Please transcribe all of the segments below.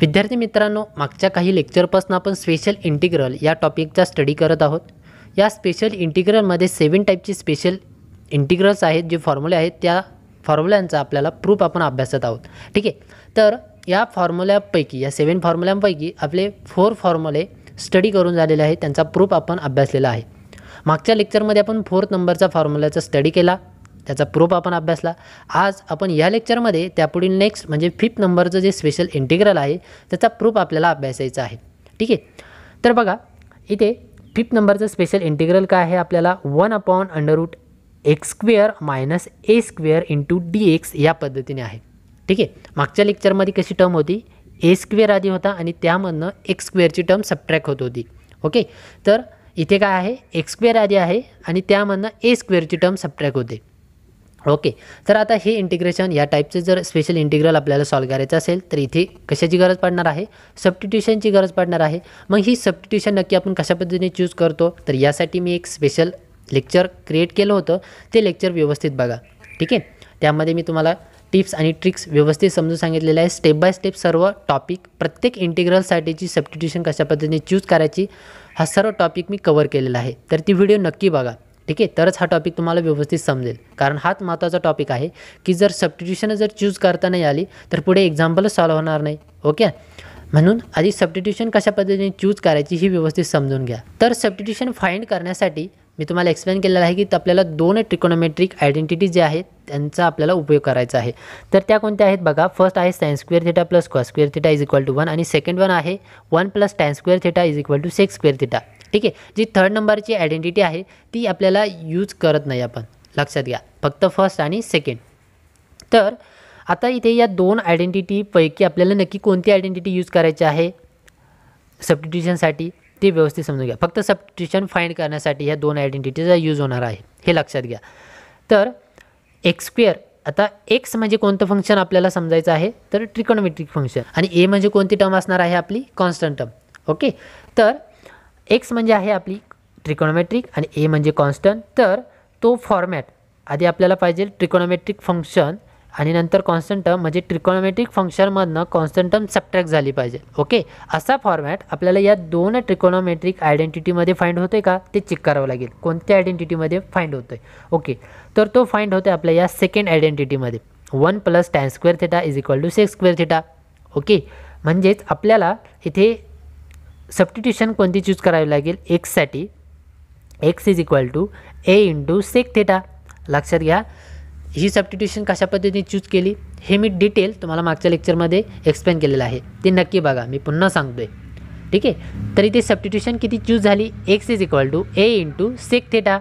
विद्यार्थी मित्रांनो मागच्या काही लेक्चरपासून आपण स्पेशल इंटिग्रल या टॉपिकचा स्टडी करत आहोत या स्पेशल इंटिग्रलमध्ये सेवन टाईपची स्पेशल इंटिग्रल्स आहेत जे फॉर्म्युले आहेत त्या फॉर्म्युल्यांचा आपल्याला प्रूफ आपण अभ्यासत आहोत ठीक आहे तर या फॉर्म्युल्यापैकी या सेवन फॉर्म्युल्यांपैकी आपले फोर फॉर्म्युले स्टडी करून झालेले आहेत त्यांचा प्रूफ आपण अभ्यासलेला आहे मागच्या लेक्चरमध्ये आपण फोर्थ नंबरचा फॉर्म्युल्याचा स्टडी केला त्याचा प्रूफ आपण अभ्यासला आज आपण या लेक्चरमध्ये त्यापुढील नेक्स्ट म्हणजे फिफ्थ नंबरचं जे स्पेशल इंटिग्रल आहे त्याचा प्रूफ आपल्याला अभ्यासायचा आहे ठीक आहे तर बघा इथे फिफ्थ नंबरचं स्पेशल इंटिग्रल काय आहे आपल्याला one upon under root x square minus a square into d x या पद्धतीने आहे ठीक आहे मागच्या लेक्चरमध्ये कशी टर्म होती ए स्क्वेअर आधी होता आणि त्यामधनं एक्स स्क्वेअरची टर्म सबट्रॅक्ट होत होती ओके तर इथे काय आहे एक्स स्क्वेअर आधी आहे आणि त्यामधनं ए स्क्वेअरची टर्म सबट्रॅक्ट होते ओके तर आता हे इंटिग्रेशन या टाईपचं जर स्पेशल इंटिग्रल आपल्याला सॉल्व करायचं असेल तर इथे कशाची गरज पडणार आहे सबस्टिट्यूशनची गरज पडणार आहे मग ही सबस्टिट्यूशन नक्की आपण कशा पद्धतीने चूज करतो तर यासाठी मी एक स्पेशल लेक्चर क्रिएट केलं होतं ते लेक्चर व्यवस्थित बघा ठीक आहे त्यामध्ये मी तुम्हाला टिप्स आणि ट्रिक्स व्यवस्थित समजून सांगितलेलं आहे स्टेप बाय स्टेप सर्व टॉपिक प्रत्येक इंटिग्रलसाठीची सबस्टिट्यूशन कशा पद्धतीने चूज करायची हा सर्व टॉपिक मी कवर केलेला आहे तर ती व्हिडिओ नक्की बघा ठीक आहे तरच हा टॉपिक तुम्हाला व्यवस्थित समजेल कारण हाच महत्त्वाचा टॉपिक आहे की जर सबटिट्युशन जर चूज करता नाही आली तर पुढे एक्झाम्पलच सॉल्व होणार नाही ओके म्हणून आधी सबटिट्युशन कशा पद्धतीने चूज करायची ही व्यवस्थित समजून घ्या तर सबस्टिट्यूशन फाईंड करण्यासाठी मी तुम्हाला एक्सप्लेन केलेलं आहे की आपल्याला दोन ट्रिकोनोमेट्रिक आयडेंटिटी जे आहेत त्यांचा आपल्याला उपयोग करायचा आहे तर त्या कोणत्या आहेत बघा फर्स्ट आहे sin square theta plus cos square theta is equal to one आणि सेकंड वन आहे one plus tan square theta is equal to sec square theta ठीक आहे जी थर्ड नंबरची आयडेंटिटी आहे ती आपल्याला यूज करत नाही आपण लक्षात घ्या फक्त फर्स्ट आणि सेकंड तर आता इथे या दोन आयडेंटिटीपैकी आपल्याला नक्की कोणती आयडेंटिटी यूज करायची आहे सबस्टिट्युशनसाठी ते व्यवस्थित समजून घ्या फक्त सबस्टिट्युशन फाईंड करण्यासाठी ह्या दोन आयडेंटिटीचा यूज होणार आहे हे लक्षात घ्या तर एक्सक्वेअर आता एक्स म्हणजे कोणतं फंक्शन आपल्याला समजायचं आहे तर ट्रिकोनोमेट्रिक फंक्शन आणि ए म्हणजे कोणती टर्म असणार आहे आपली कॉन्स्टंट टर्म ओके तर एक्स म्हणजे आहे आपली ट्रिकॉनोमेट्रिक आणि ए म्हणजे कॉन्स्टंट तर तो फॉर्मॅट आधी आपल्याला पाहिजे ट्रिकॉनोमेट्रिक फंक्शन आणि नंतर कॉन्स्टंट टर्म म्हणजे ट्रिकॉनोमेट्रिक फंक्शनमधनं कॉन्स्टंट टर्म सबट्रॅक्ट झाली पाहिजे ओके असा फॉर्मॅट आपल्याला या दोन ट्रिकॉनोमेट्रिक आयडेंटिटीमध्ये फाइंड होतो आहे का ते चेक करावं लागेल कोणत्या आयडेंटिटीमध्ये फाइंड होतो आहे ओके तर तो फाइंड होतो आपल्या या सेकंड आयडेंटिटीमध्ये one plus tan square theta is equal to sec square theta okay म्हणजेच आपल्याला इथे सबस्टिट्यूशन कोणती चूज करावी लागेल एक्ससाठी x is equal to a into sec theta लक्षात घ्या ही सबस्टिट्यूशन कशा पद्धतीने चूज केली हे मी डिटेल तुम्हाला मागच्या लेक्चरमध्ये एक्सप्लेन केलेलं आहे ते नक्की बघा मी पुन्हा सांगतो आहे ठीक आहे तर इथे सबस्टिट्यूशन किती चूज झाली x is equal to a into sec theta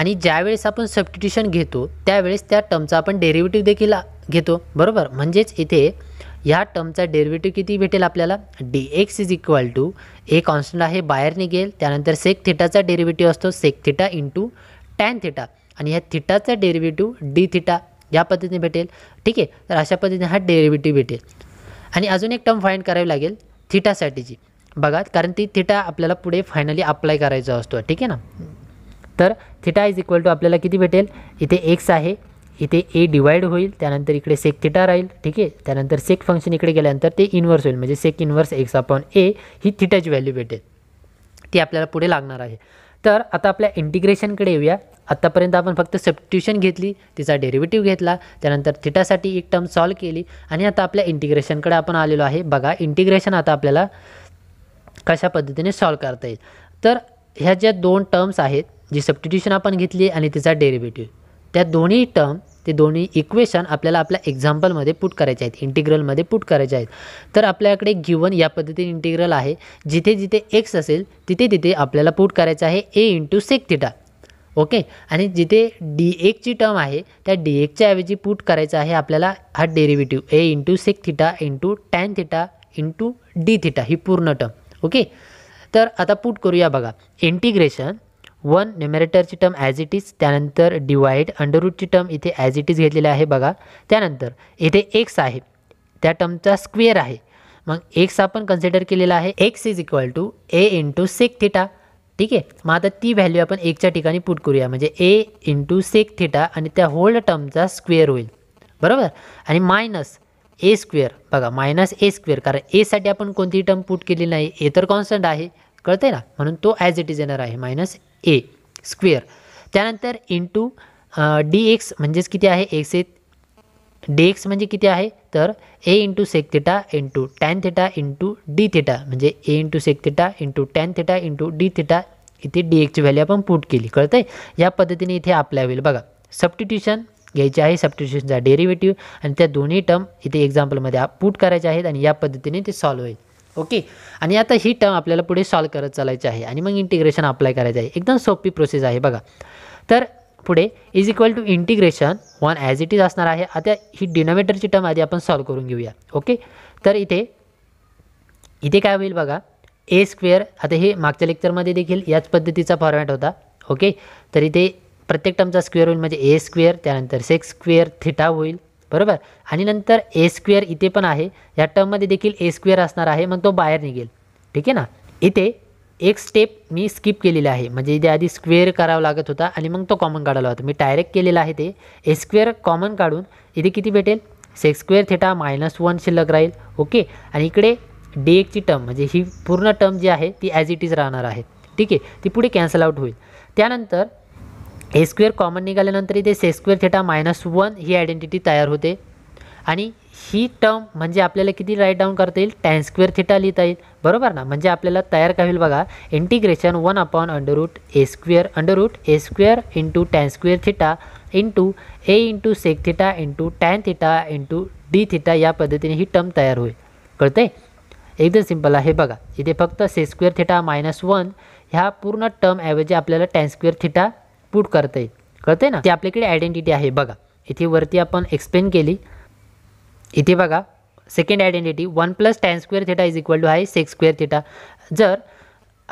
आणि ज्यावेळेस आपण सबस्टिट्यूशन घेतो त्यावेळेस त्या टर्मचा आपण डेरिव्हेटिव्ह देखील घेतो बरोबर म्हणजेच इथे ह्या टर्मचा डेरिव्हेटिव्ह किती भेटेल आपल्याला d x is equal to a constant आहे बाहेर निघेल त्यानंतर सेक थिटाचा डेरिव्हेटिव्ह असतो sec theta into tan theta आणि ह्या थिटाचा डेरिव्हेटिव्ह डी थिटा या पद्धतीने भेटेल ठीक आहे तर अशा पद्धतीने हा डेरिव्हेटिव्ह भेटेल आणि अजून एक टर्म फाईंड करावी लागेल थिटासाठीची बघा कारण ती थिटा आपल्याला पुढे फायनली अप्लाय करायचा असतो ठीक आहे ना तर थिटा इज इक्वल टू आपल्याला किती भेटेल इथे एक्स आहे इथे ए डिवाइड होईल त्यानंतर इकडे सेक थिटा राहील ठीक आहे त्यानंतर सेक फंक्शन इकडे गेल्यानंतर ते इन्व्हर्स होईल म्हणजे sec inverse x upon a ही थिटाची व्हॅल्यू भेटेल ती आपल्याला पुढे लागणार आहे तर आता आपल्या इंटिग्रेशनकडे येऊया आत्तापर्यंत आपण फक्त सब्स्टिट्यूशन घेतली तिचा डेरिव्हेटिव्ह घेतला त्यानंतर थिटासाठी एक टर्म सॉल्व केली आणि आता आपल्या इंटिग्रेशनकडे आपण आलेलो आहे बघा इंटिग्रेशन आता आपल्याला कशा पद्धतीने सॉल्व करता येईल तर ह्या ज्या दोन टर्म्स आहेत जी सबस्टिट्यूशन आपण घेतली आणि तिचा डेरिव्हेटिव्ह त्या दोन्ही टर्म ते दोन्ही इक्वेशन आपल्याला आपल्या एक्झाम्पलमध्ये पुट करायचे आहेत इंटिग्रलमध्ये पुट करायचे आहेत तर आपल्याकडे गिवन या पद्धतीने इंटिग्रल आहे जिथे जिथे एक्स असेल तिथे तिथे आपल्याला पुट करायचं आहे a into sec theta okay आणि जिथे डी एकची टर्म आहे त्या डी एकच्या ऐवजी पुट करायचं आहे आपल्याला हा derivative a into sec theta into tan theta into d theta ही पूर्ण टर्म ओके तर आता पुट करूया बघा इंटिग्रेशन वन न्युमेरेटरची टर्म ॲज इट इज त्यानंतर डिवाईड अंडररूटची टर्म इथे ॲज इट इज घेतलेली आहे बघा त्यानंतर इथे एक्स आहे त्या टर्मचा स्क्वेअर आहे मग एक्स आपण कन्सिडर केलेला आहे x is equal to a into sec theta ठीक आहे मग आता ती व्हॅल्यू आपण एकच्या ठिकाणी पुट करूया म्हणजे ए इंटू सेक थिटा आणि त्या होल्ड टर्मचा स्क्वेअर होईल बरोबर आणि मायनस ए स्क्वेअर बघा मायनस ए स्क्वेअर कारण एसाठी आपण कोणतीही टर्म पुट केली नाही ए तर कॉन्स्टंट आहे कळतंय ना म्हणून तो ॲज इट इज येणार आहे मायनस ए स्क्वेर त्यानंतर इंटू डी एक्स म्हणजेच किती आहे एक्स डी एक्स म्हणजे किती है तो a into sec theta into tan theta into d theta मजे a into sec theta into tan theta into d theta इतने डी एक्सची व्हॅल्यू आपण पुट केली कळतं आहे या पद्धतीने इथे आपल्या होईल बघा सबस्टिट्यूशन घ्यायचे आहे सबस्टिट्यूशनचा डेरिव्हेटिव्ह आणि त्या टर्म इतने एक्झाम्पलमध्ये मे पुट करायचे आहेत आणि या सॉल्व होईल ओके आणि आता ही टर्म आपल्याला पुढे सॉल्व करत चालायची आहे आणि मग इंटिग्रेशन अप्लाय करायचं आहे एकदम सोपी प्रोसेस आहे बघा तर पुढे is equal to integration one as it is असणार आहे आता ही डिनोमेटरची टर्म आधी आपण सॉल्व करून घेऊया ओके तर इथे इथे काय होईल बघा ए स्क्वेअर आता हे मागच्या लेक्चरमध्ये देखील याच पद्धतीचा फॉर्मॅट होता ओके तर इथे प्रत्येक टर्मचा स्क्वेअर होईल म्हणजे ए स्क्वेअर त्यानंतर सेक्स स्क्वेअर थिटा होईल बरोबर आणि नंतर ए स्क्वेअर इथे पण आहे या टर्ममध्ये देखील ए स्क्वेअर असणार आहे मग तो बाहेर निघेल ठीक आहे ना इथे एक स्टेप मी स्किप केलेली आहे म्हणजे इथे आधी स्क्वेअर करावा लागत होता आणि मग तो कॉमन काढायला होता मी डायरेक्ट केलेला आहे ते ए स्क्वेअर कॉमन काढून इथे किती भेटेल sec square theta minus one शिल्लक राहील ओके आणि इकडे डी एकची टर्म म्हणजे ही पूर्ण टर्म जी आहे ती ॲज इट इज राहणार आहे ठीक आहे ती पुढे कॅन्सल आउट होईल त्यानंतर ए स्क्वेअर कॉमन निघाल्यानंतर इथे sec square theta minus one ही आयडेंटिटी तयार होते आणि ही टर्म म्हणजे आपल्याला किती राईट डाऊन करता येईल टॅन स्क्वेअर थिटा लिहिता येईल बरोबर ना म्हणजे आपल्याला तयार काय होईल बघा integration one upon under root a square under root a square into tan square theta into a into sec theta into tan theta into d theta या पद्धतीने ही टर्म तयार होईल कळतंय एकदम सिम्पल आहे बघा इथे फक्त sec square theta minus one ह्या पूर्ण ऐवजी आपल्याला टॅन स्क्वेअर थिटा पुट करता येईल कळतंय ना ते आपल्याकडे आयडेंटिटी आहे बघा इथे वरती आपण एक्सप्लेन केली इथे बघा second identity one plus tan square theta is equal to आहे सेक्स स्क्वेअर थेटा जर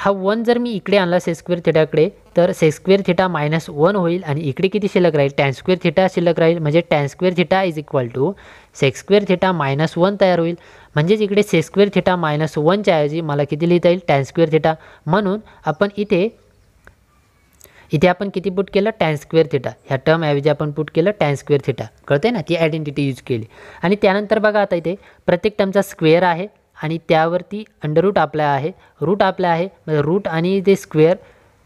हा वन जर मी इकडे आणला सेक्स स्क्वेअर थेटाकडे तर sec square theta minus one होईल आणि इकडे किती शिल्लक राहील टॅन स्क्वेअर थेटा शिल्लक राहील म्हणजे tan square theta is equal to sec square theta minus one तयार होईल म्हणजेच इकडे सेक्स स्क्वेअर थेटा मायनस वनच्या ऐवजी मला किती लिहिता येईल टॅन स्क्वेअर थेटा म्हणून आपण इथे इथे आपण किती पुट केलं टॅन स्क्वेअर थिटा ह्या टर्म ऐवजी आपण पुट केलं टॅन स्क्वेअर थिटा आहे ना ती आयडेंटिटी यूज केली आणि त्यानंतर बघा आता इथे प्रत्येक टर्मचा स्क्वेअर आहे आणि त्यावरती अंडररूट आपला आहे रूट आपला आहे म्हणजे रूट आणि ते स्क्वेअर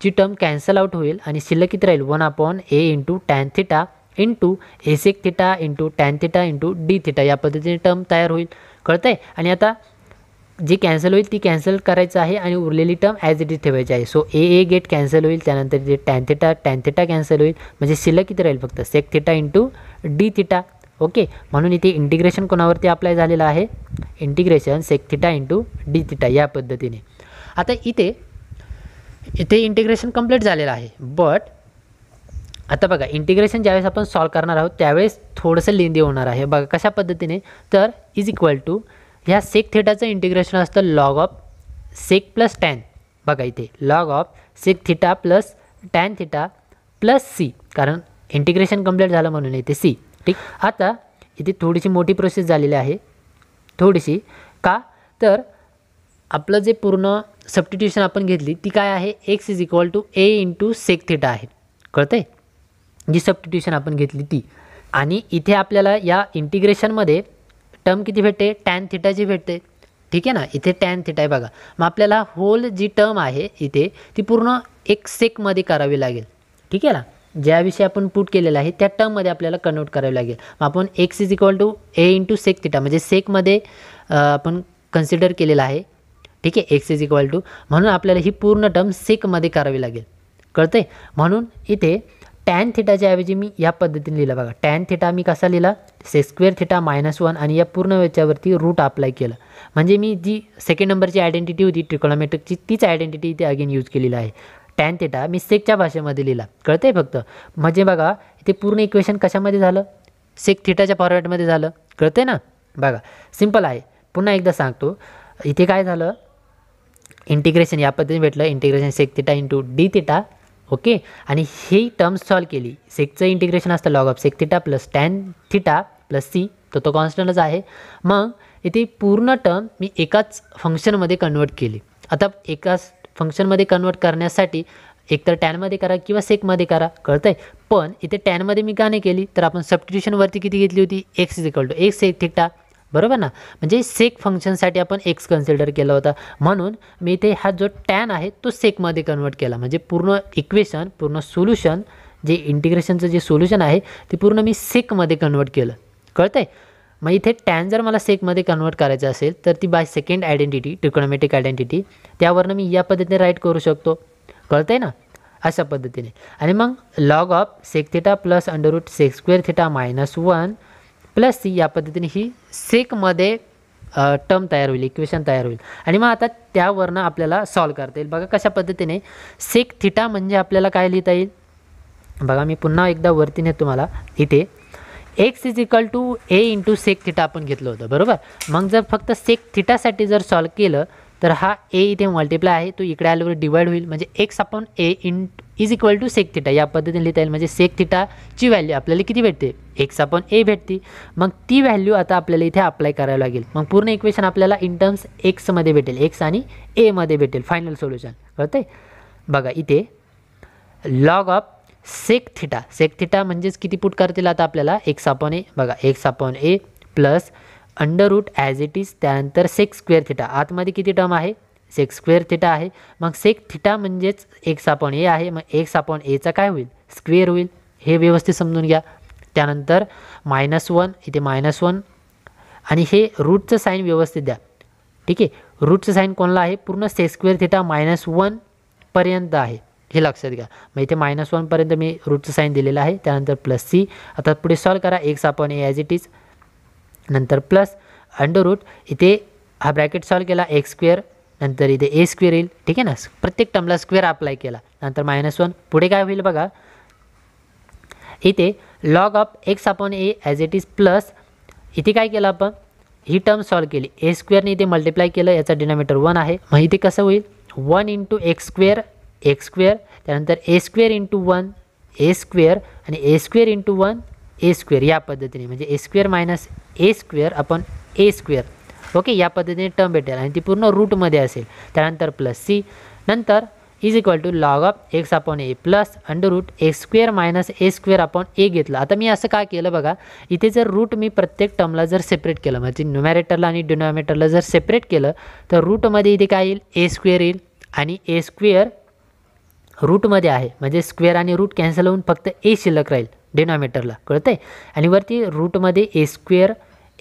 ची टर्म कॅन्सल आउट होईल आणि शिल्लक राहील one upon a into tan theta into sec theta into tan theta into d theta या पद्धतीने टर्म तयार होईल कळतंय आणि आता जी कॅन्सल होईल ती कॅन्सल करायचं आहे आणि उरलेली टर्म ॲज इट इज ठेवायची आहे so a a get cancel होईल त्यानंतर जे tan theta tan theta cancel होईल म्हणजे सिलक किती राहील फक्त sec theta into d theta okay म्हणून इथे इंटिग्रेशन कोणावरती अप्लाय झालेलं आहे integration sec theta into d theta या पद्धतीने आता इथे इथे इंटिग्रेशन कंप्लीट झालेलं आहे बट आता बघा इंटिग्रेशन ज्यावेळेस आपण सॉल्व करणार आहोत त्यावेळेस थोडंसं लेंदी होणार आहे बघा कशा पद्धतीने तर इज इक्वल टू ह्या सेक थिटाचं इंटिग्रेशन असतं log of sec plus tan बघा इथे log of sec theta plus tan theta plus c कारण इंटिग्रेशन कंप्लीट झालं म्हणून इथे सी ठीक आता इथे थोडीशी मोठी प्रोसेस झालेली आहे थोडीशी का तर आपलं जे पूर्ण सबस्टिट्यूशन आपण घेतली ती काय आहे x is equal to a into sec theta आहे कळतं आहे जी सबस्टिट्यूशन आपण घेतली ती आणि इथे आपल्याला या इंटिग्रेशनमध्ये टर्म किती भेटते टॅन थिटाची भेटते ठीक आहे ना इथे टॅन थिटा आहे बघा मग आपल्याला होल जी टर्म आहे इथे ती पूर्ण एक सेकमध्ये करावी लागेल ठीक आहे ना ज्याविषयी आपण पुट केलेला आहे त्या टर्ममध्ये आपल्याला कन्वर्ट करावी लागेल मग आपण x is equal to a into sec theta म्हणजे सेकमध्ये आपण कन्सिडर केलेला आहे ठीक आहे एक्स इज इक्वल टू म्हणून आपल्याला ही पूर्ण टर्म सेकमध्ये करावी लागेल कळतंय म्हणून इथे टॅन थिटाच्या ऐवजी मी या पद्धतीने लिहिला बघा टॅन थिटा मी कसा लिहिला सेस्क्वेअर थिटा मायनस वन आणि या पूर्ण याच्यावरती रूट अप्लाय केलं म्हणजे मी जी सेकंड नंबरची आयडेंटिटी होती ट्रिकोनॉमेट्रिकची तीच आयडेंटिटी इथे अगेन यूज केलेली आहे टॅन थिटा मी सेकच्या भाषेमध्ये लिहिला कळते फक्त म्हणजे बघा इथे पूर्ण इक्वेशन कशामध्ये झालं सेक थिटाच्या फॉर्मॅटमध्ये झालं कळते ना बघा सिम्पल आहे पुन्हा एकदा सांगतो इथे काय झालं इंटिग्रेशन या पद्धतीने भेटलं integration sec theta into d theta okay आणि ही टर्म सॉल्व केली सेकचं इंटिग्रेशन असतं log of sec theta plus tan theta plus c तर तो कॉन्स्टंटच आहे मग इथे पूर्ण टर्म मी एकाच फंक्शनमध्ये कन्वर्ट केली आता एकाच फंक्शनमध्ये कन्वर्ट करण्यासाठी एकतर टॅनमध्ये करा किंवा सेकमध्ये करा कळतं आहे पण इथे टॅनमध्ये मी का नाही केली तर आपण सबस्टिट्यूशनवरती किती घेतली होती x is equal to x एक थिटा बरोबर ना म्हणजे सेक फंक्शनसाठी आपण एक्स कन्सिडर केला होता म्हणून मी इथे हा जो टॅन आहे तो सेकमध्ये कन्वर्ट केला म्हणजे पूर्ण इक्वेशन पूर्ण सोल्युशन जे इंटिग्रेशनचं जे सोल्युशन आहे ते पूर्ण मी सेकमध्ये कन्वर्ट केलं कळतं आहे मग इथे टॅन जर मला सेकमध्ये कन्वर्ट करायचं असेल तर ती by second identity trigonometric identity त्यावरनं मी या पद्धतीने राईट करू शकतो कळतं आहे ना अशा पद्धतीने आणि मग log of sec theta plus under root sec square theta minus one plus C या पद्धतीने ही सेकमध्ये टर्म तयार होईल इक्वेशन तयार होईल आणि मग आता त्यावरनं आपल्याला सॉल्व करता येईल बघा कशा पद्धतीने सेक थिटा म्हणजे आपल्याला काय लिहिता येईल बघा मी पुन्हा एकदा वरती तुम्हाला इथे x is equal to a into sec theta आपण घेतलं होतं बरोबर मग जर फक्त सेक थिटासाठी जर सॉल्व केलं तर हा ए इथे मल्टिप्लाय आहे तो इकडे आल्यावर डिवाईड होईल म्हणजे x upon a in is equal to sec theta या पद्धतीने लिहिता येईल म्हणजे सेक थिटाची व्हॅल्यू आपल्याला किती भेटते एक्स अपॉन ए भेटते मग ती व्हॅल्यू आता आपल्याला इथे अप्लाय करावी लागेल मग पूर्ण इक्वेशन आपल्याला इन टर्म्स एक्समध्ये भेटेल एक्स आणि एमध्ये भेटेल फायनल सोल्युशन कळतंय बघा इथे log of sec theta sec theta म्हणजेच किती पुट करतील आता आपल्याला एक्स अपॉन ए बघा x upon a plus under root as it is त्यानंतर सेक्स स्क्वेअर थिटा आतमध्ये किती टर्म आहे सेक्स स्क्वेअर थिटा आहे मग सेक थिटा म्हणजेच एक्स आपण ए आहे मग एक्स आपण एचा काय होईल स्क्वेअर होईल हे व्यवस्थित समजून घ्या त्यानंतर मायनस वन इथे मायनस वन आणि हे रूटचं साईन व्यवस्थित द्या ठीक आहे रूटचं साईन कोणला आहे पूर्ण सेक्स स्क्वेअर थिटा मायनस वनपर्यंत आहे हे लक्षात घ्या मग इथे मायनस वनपर्यंत मी रूटचं साईन दिलेलं आहे त्यानंतर प्लस सी आता पुढे सॉल्व करा एक्स आपण ए ॲज इट इज नंतर प्लस अंडर रूट इथे हा ब्रॅकेट सॉल्व केला एक्स स्क्वेअर नंतर इथे ए स्क्वेअर येईल ठीक आहे ना प्रत्येक टर्मला स्क्वेअर अप्लाय केला नंतर मायनस वन पुढे काय होईल बघा इथे लॉग ऑफ एक्स आपण a as it is plus इथे काय केलं आपण ही टर्म सॉल्व केली ए स्क्वेअरने इथे मल्टिप्लाय केलं याचा डिनॉमिटर वन आहे मग इथे कसं होईल one into x square x square त्यानंतर a square into one a square आणि a square into one a square या पद्धतीने म्हणजे a square minus a square आपण ए स्क्वेअर ओके या पद्धतीने टर्म भेटेल आणि ती पूर्ण रूटमध्ये असेल त्यानंतर प्लस सी नंतर is equal to log of x आपण a plus under root x square minus a square upon a घेतलं आता मी असं काय केलं बघा इथे जर रूट मी प्रत्येक टर्मला जर सेपरेट केलं म्हणजे न्युमॅरेटरला आणि डिनॉमिनेटरला जर सेपरेट केलं तर रूटमध्ये इथे काय येईल ए स्क्वेअर येईल आणि ए स्क्वेअर रूटमध्ये आहे म्हणजे स्क्वेअर आणि रूट कॅन्सल होऊन फक्त ए शिल्लक राहील डिनॉमिटरला कळते आणि वरती रूटमध्ये a square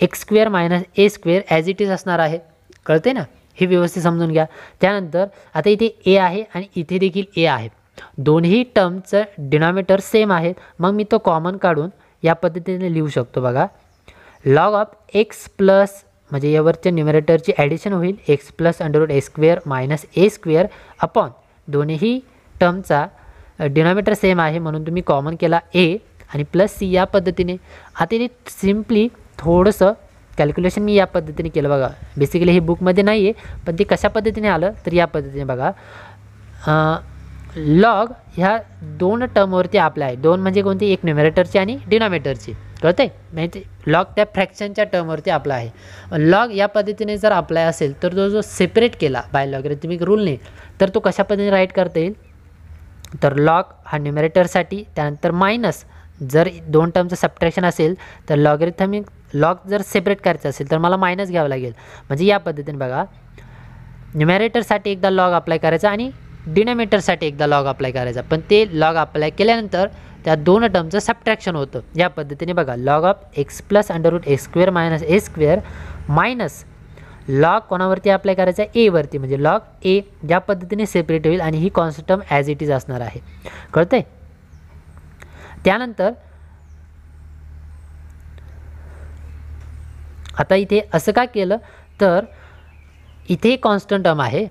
x square minus a square as it is असणार आहे कळते ना हे व्यवस्थित समजून घ्या त्यानंतर आता इथे ए आहे आणि इथे देखील ए आहे दोन्ही टर्मचं डिनॉमिनेटर सेम आहेत मग मी तो कॉमन काढून या पद्धतीने लिहू शकतो बघा लॉग ऑफ एक्स प्लस म्हणजे यावरच्या न्युमरेटरची ॲडिशन होईल x plus under root a square minus a square upon दोन्ही टर्मचा डिनॉमिनेटर सेम आहे म्हणून तुम्ही कॉमन केला ए आणि प्लस सी या पद्धतीने आता सिम्पली थोडंसं कॅल्क्युलेशन मी या पद्धतीने केलं बघा बेसिकली हे बुकमध्ये नाही आहे पण ते कशा पद्धतीने आलं तर या पद्धतीने बघा लॉग ह्या दोन टर्मवरती आपल्या आहे दोन म्हणजे कोणती एक न्युमेरेटरची आणि डिनॉमिनेटरची कळतं आहे म्हणजे लॉग त्या फ्रॅक्शनच्या टर्मवरती आपला आहे लॉग या पद्धतीने जर अप्लाय असेल तर तो जो सेपरेट केला बाय लॉग म्हणजे तुम्ही रूलने तर तो कशा पद्धतीने राईट करता येईल तर लॉग हा साठी त्यानंतर मायनस जर दोन टर्मचं सबट्रॅक्शन असेल तर लॉगरिथमिक लॉग जर सेपरेट करायचं असेल तर मला मायनस घ्यावं लागेल म्हणजे या पद्धतीने बघा न्युमॅरेटरसाठी एकदा लॉग अप्लाय करायचा आणि डिनोमिनेटरसाठी एकदा लॉग अप्लाय करायचा पण ते लॉग अप्लाय केल्यानंतर त्या दोन टर्मचं सबट्रॅक्शन होतं या पद्धतीने बघा log of x plus under root x square minus a square minus log कोणावरती अप्लाय करायचा आहे एवरती म्हणजे लॉक ए ज्या पद्धतीने सेपरेट होईल आणि ही कॉन्स्टम ॲज इट इज असणार आहे कळतंय त्यानंतर आता इथे असं का केलं तर इथे कॉन्स्टंट टर्म आहे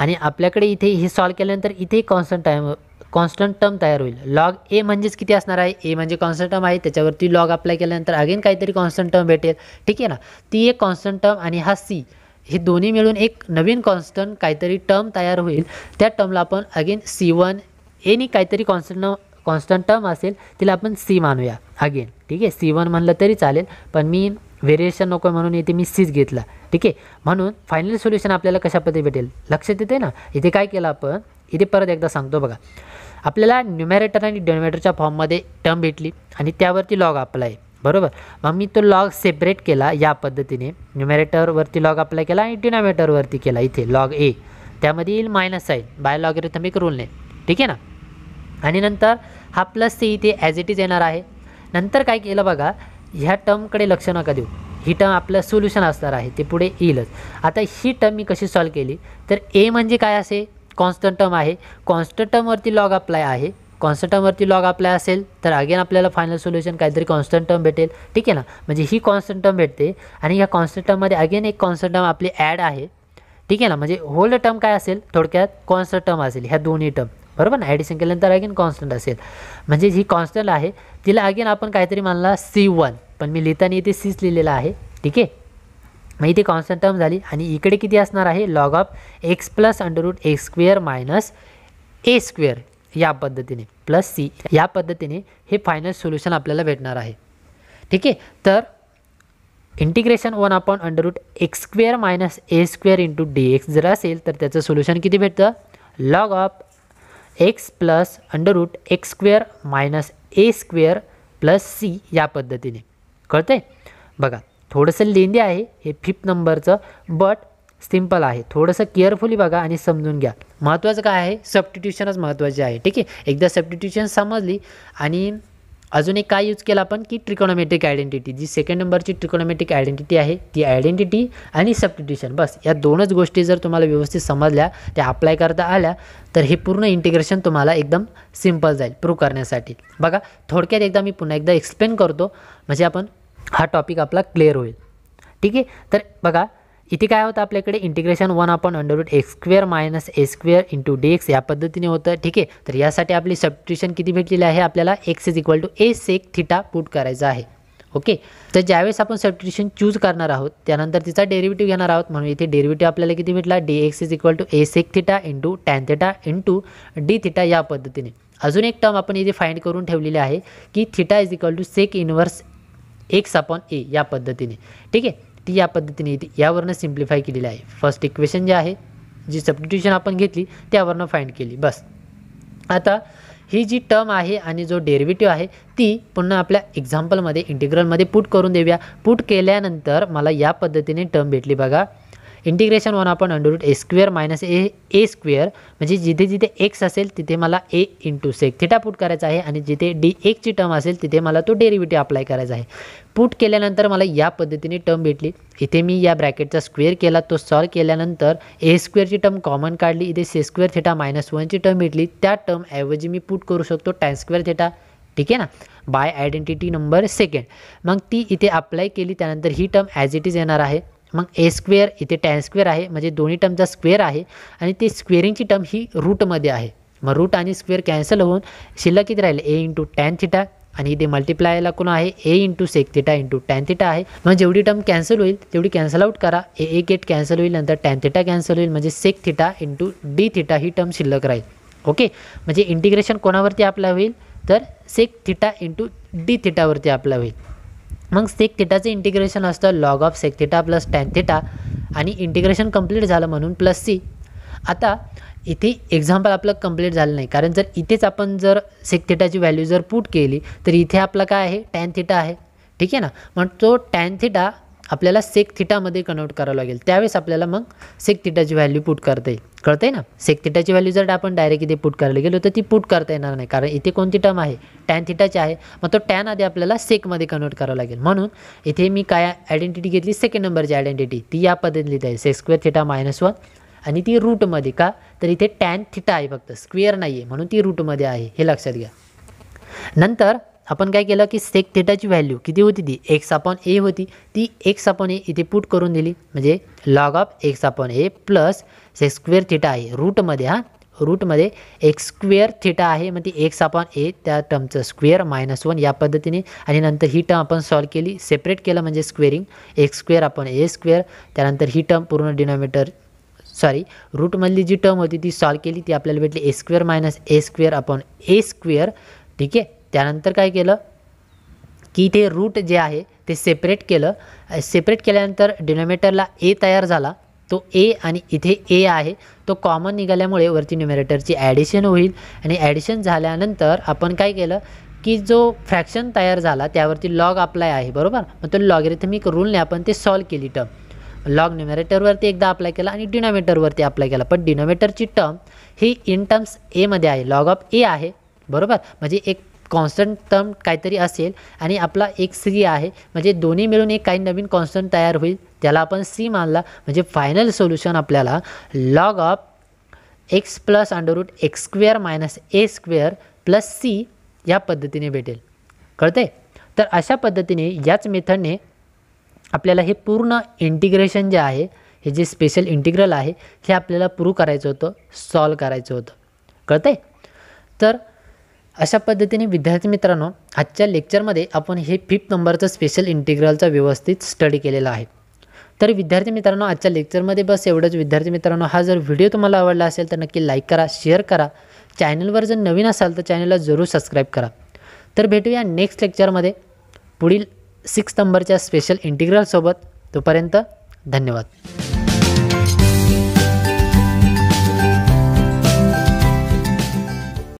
आणि आपल्याकडे इथे हे सॉल्व केल्यानंतर इथे कॉन्स्टंट टाईम कॉन्स्टंट टर्म तयार होईल लॉग ए म्हणजेच किती असणार आहे ए म्हणजे कॉन्स्टंट टर्म आहे त्याच्यावरती लॉग अप्लाय केल्यानंतर अगेन काहीतरी कॉन्स्टंट टर्म भेटेल ठीक आहे ना ती एक कॉन्स्टंट टर्म आणि हा सी हे दोन्ही मिळून एक नवीन कॉन्स्टंट काहीतरी टर्म तयार होईल त्या टर्मला आपण अगेन सी वन एनी काहीतरी कॉन्स्टंट कॉन्स्टंट टर्म असेल तिला आपण सी मानूया अगेन ठीक आहे सी वन म्हणलं तरी चालेल पण मी व्हेरिएशन नको म्हणून इथे मी सीच घेतला ठीक आहे म्हणून फायनल सोल्युशन आपल्याला कशा पद्धती भेटेल लक्षात येते ना इथे काय केलं आपण इथे परत एकदा सांगतो बघा आपल्याला न्युमॅरेटर आणि डिनोमिनेटरच्या फॉर्ममध्ये टर्म भेटली आणि त्यावरती लॉग अप्लाय बरोबर मग मी तो लॉग सेपरेट केला या पद्धतीने न्युमॅरेटरवरती लॉग अप्लाय केला आणि वरती केला इथे लॉग ए त्यामध्ये येईल मायनस साईन बाय रूल नाही ठीक आहे ना आणि नंतर हा प्लस ते इथे ॲज इट इज येणार आहे नंतर काय केलं बघा ह्या टर्मकडे लक्ष नका देऊ ही टर्म आपलं सोल्युशन असणार आहे ते पुढे येईलच आता ही टर्म मी कशी सॉल्व केली तर ए म्हणजे काय असे कॉन्स्टंट टर्म आहे कॉन्स्टंट टर्मवरती लॉग अप्लाय आहे कॉन्स्टंट टर्मवरती लॉग अप्लाय असेल तर अगेन आपल्याला फायनल सोल्युशन काहीतरी कॉन्स्टंट टर्म भेटेल ठीक आहे ना म्हणजे ही कॉन्स्टंट टर्म भेटते आणि या कॉन्स्टंट टर्ममध्ये अगेन एक कॉन्स्टंट टर्म आपली ॲड आहे ठीक आहे ना म्हणजे होल्ड टर्म काय असेल थोडक्यात कॉन्स्टंट टर्म असेल ह्या दोन्ही टर्म बरोबर ना ॲडिशन केल्यानंतर अगेन कॉन्स्टंट असेल म्हणजे ही कॉन्स्टंट आहे तिला अगेन आपण काहीतरी मानला सी वन पण मी लिहिताना इथे सीच लिहिलेला आहे ठीक आहे मग इथे कॉन्स्टंट टर्म झाली आणि इकडे किती असणार आहे log of x plus root x square minus a square या पद्धतीने प्लस सी या पद्धतीने हे फायनल सोल्युशन आपल्याला भेटणार आहे ठीक आहे तर integration one upon under root x square minus a square into d x जर असेल तर त्याचं सोल्युशन किती भेटतं log of x plus under root x square minus a square plus C या पद्धतीने कळतं बघा थोडंसं लेंदी आहे हे फिफ्थ नंबरचं बट सिम्पल आहे थोडंसं केअरफुली बघा आणि समजून घ्या महत्त्वाचं काय आहे सबटिट्युशनच महत्त्वाचे आहे ठीक आहे एकदा सबटिट्युशन समजली आणि अजून एक काय यूज केला आपण की ट्रिकॉनॉमेट्रिक आयडेंटिटी जी सेकंड नंबरची ट्रिकॉनॉमेट्रिक आयडेंटिटी आहे ती आयडेंटिटी आणि सबस्टिट्यूशन बस या दोनच गोष्टी जर तुम्हाला व्यवस्थित समजल्या त्या अप्लाय करता आल्या तर हे पूर्ण इंटिग्रेशन तुम्हाला एकदम सिम्पल जाईल प्रूव्ह करण्यासाठी बघा थोडक्यात एकदा मी पुन्हा एकदा एक्सप्लेन करतो म्हणजे आपण हा टॉपिक आपला क्लिअर होईल ठीक आहे तर बघा इथे काय होतं आपल्याकडे integration one upon root x square minus a square into d x या पद्धतीने होतं ठीक आहे तर यासाठी आपली सबस्टिट्यूशन किती भेटलेली आहे आपल्याला x is equal to a sec theta put करायचा आहे ओके तर ज्यावेळेस आपण सबस्टिट्यूशन चूज करणार आहोत त्यानंतर तिचा डेरिव्हेटिव्ह घेणार आहोत म्हणून इथे डेरिव्हेटिव्ह आपल्याला किती भेटला d x is equal to a sec theta into tan theta into d theta या पद्धतीने अजून एक टर्म आपण इथे फाइंड करून ठेवलेली आहे की theta is equal to sec inverse x upon a या पद्धतीने ठीक आहे ती या पद्धतीने येते यावरनं सिम्प्लिफाय केलेली आहे फर्स्ट इक्वेशन जे आहे जी सबस्टिट्यूशन आपण घेतली त्यावरनं फाइंड केली बस आता ही जी टर्म आहे आणि जो डेरिव्हेटिव्ह आहे ती पुन्हा आपल्या एक्झाम्पलमध्ये इंटिग्रलमध्ये पुट करून देऊया पुट केल्यानंतर मला या पद्धतीने टर्म भेटली बघा इंटिग्रेशन वन आपण under root a square minus a a square म्हणजे जिथे जिथे एक्स असेल तिथे मला a into sec theta put करायचा आहे आणि जिथे डी एकची टर्म असेल तिथे मला तो डेरिव्हेटिव्ह अप्लाय करायचा आहे पुट केल्यानंतर मला या पद्धतीने टर्म भेटली इथे मी या ब्रॅकेटचा स्क्वेअर केला तो सॉल्व केल्यानंतर ए स्क्वेअरची टर्म कॉमन काढली इथे से स्क्वेअर थिटा मायनस वनची टर्म भेटली त्या टर्म ऐवजी मी पुट करू शकतो टॅन स्क्वेअर थेटा ठीक आहे ना बाय आयडेंटिटी नंबर सेकंड मग ती इथे अप्लाय केली त्यानंतर ही टर्म ॲज इट इज येणार आहे मग ए स्क्वेअर इथे टॅन स्क्वेअर आहे म्हणजे दोन्ही टर्मचा स्क्वेअर आहे आणि ते स्क्वेअरिंगची टर्म ही रूटमध्ये आहे मग रूट आणि स्क्वेअर कॅन्सल होऊन शिल्लक किती राहील ए इंटू टॅन थिटा आणि इथे मल्टिप्लायला कोण आहे a into sec theta into tan theta आहे मग जेवढी टर्म कॅन्सल होईल तेवढी कॅन्सल आउट करा ए ए गेट कॅन्सल होईल नंतर टॅन थिटा कॅन्सल होईल म्हणजे sec theta into d theta ही टर्म शिल्लक राहील ओके म्हणजे इंटिग्रेशन कोणावरती आपला होईल तर सेक थिटा इंटू डी थिटावरती आपला होईल मग सेक थिटाचं इंटिग्रेशन असतं log of sec theta plus tan theta आणि इंटिग्रेशन कंप्लीट झालं म्हणून प्लस सी आता इथे एक्झाम्पल आपलं कंप्लीट झालं नाही कारण जर इथेच आपण जर सेक थिटाची व्हॅल्यू जर पुट केली तर इथे आपलं काय आहे टॅन थिटा आहे ठीक आहे ना मग तो टॅन थिटा आपल्याला सेक थिटामध्ये कन्वर्ट करावं लागेल त्यावेळेस आपल्याला मग सेक थिटाची व्हॅल्यू पुट करता येईल कळतं आहे ना सेक थिटाची व्हॅल्यू जर आपण डायरेक्ट इथे पुट करायला गेलो तर ती पुट करता येणार नाही कारण इथे कोणती टर्म आहे टॅन थिटाची आहे मग तो टॅन आधी आपल्याला सेकमध्ये कन्वर्ट करावं लागेल म्हणून इथे मी काय आयडेंटिटी घेतली सेकंड नंबरची आयडेंटिटी ती या पद्धतीने आहे येईल sec square theta minus one आणि ती रूटमध्ये का तर इथे टॅन थिटा आहे फक्त स्क्वेअर नाही आहे म्हणून ती रूटमध्ये आहे हे लक्षात घ्या नंतर आपण काय केलं की सेक थेटाची व्हॅल्यू किती होती ती एक्स अपॉन ए होती ती एक्स अपॉन ए इथे पुट करून दिली म्हणजे log of x upon a plus sec square theta आहे रूटमध्ये हां रूटमध्ये एक्स स्क्वेअर थेटा आहे मग ती एक्स अपॉन ए त्या टर्मचं स्क्वेअर मायनस वन या पद्धतीने आणि नंतर ही टर्म आपण सॉल्व केली सेपरेट केलं म्हणजे स्क्वेअरिंग एक्स स्क्वेअर आपण ए स्क्वेअर त्यानंतर ही टर्म पूर्ण डिनॉमीटर सॉरी रूटमधली जी टर्म होती ती सॉल्व केली ती आपल्याला भेटली a square minus a square upon a square ठीक आहे त्यानंतर काय केलं की ते रूट जे आहे ते सेपरेट केलं सेपरेट केल्यानंतर डिनोमिनेटरला ए तयार झाला तो ए आणि इथे ए आहे तो कॉमन निघाल्यामुळे वरती न्युमेरेटरची ॲडिशन होईल आणि ॲडिशन झाल्यानंतर आपण काय केलं की जो फ्रॅक्शन तयार झाला त्यावरती लॉग अप्लाय आहे बरोबर मग तो लॉगरिथमिक रूलने आपण ते सॉल्व केली टर्म लॉग न्युमेरेटरवरती एकदा अप्लाय केला आणि डिनॉमिनेटरवरती अप्लाय केला पण डिनॉमिनेटरची टर्म ही इन टर्म्स एमध्ये आहे लॉग ऑफ ए आहे बरोबर म्हणजे एक कॉन्स्टंट टर्म काहीतरी असेल आणि आपला एक सी आहे म्हणजे दोन्ही मिळून एक काही नवीन कॉन्स्टंट तयार होईल त्याला आपण सी मानला म्हणजे फायनल सोल्युशन आपल्याला log of x plus under root x square minus a square plus C या पद्धतीने भेटेल कळते तर अशा पद्धतीने याच मेथडने आपल्याला हे पूर्ण इंटिग्रेशन जे आहे हे जे स्पेशल इंटिग्रल आहे हे आपल्याला प्रूव्ह करायचं होतं सॉल्व करायचं होतं कळतं तर अशा पद्धतीने विद्यार्थी मित्रांनो आजच्या लेक्चरमध्ये आपण हे फिफ्थ नंबरचं स्पेशल इंटिग्रलचा व्यवस्थित स्टडी केलेला आहे तर विद्यार्थी मित्रांनो आजच्या लेक्चरमध्ये बस एवढंच विद्यार्थी मित्रांनो हा जर व्हिडिओ तुम्हाला आवडला असेल तर नक्की लाईक करा शेअर करा चॅनलवर जर नवीन असाल तर चॅनलला जरूर सबस्क्राईब करा तर भेटूया नेक्स्ट लेक्चरमध्ये पुढील सिक्स नंबरच्या स्पेशल इंटिग्रलसोबत तोपर्यंत धन्यवाद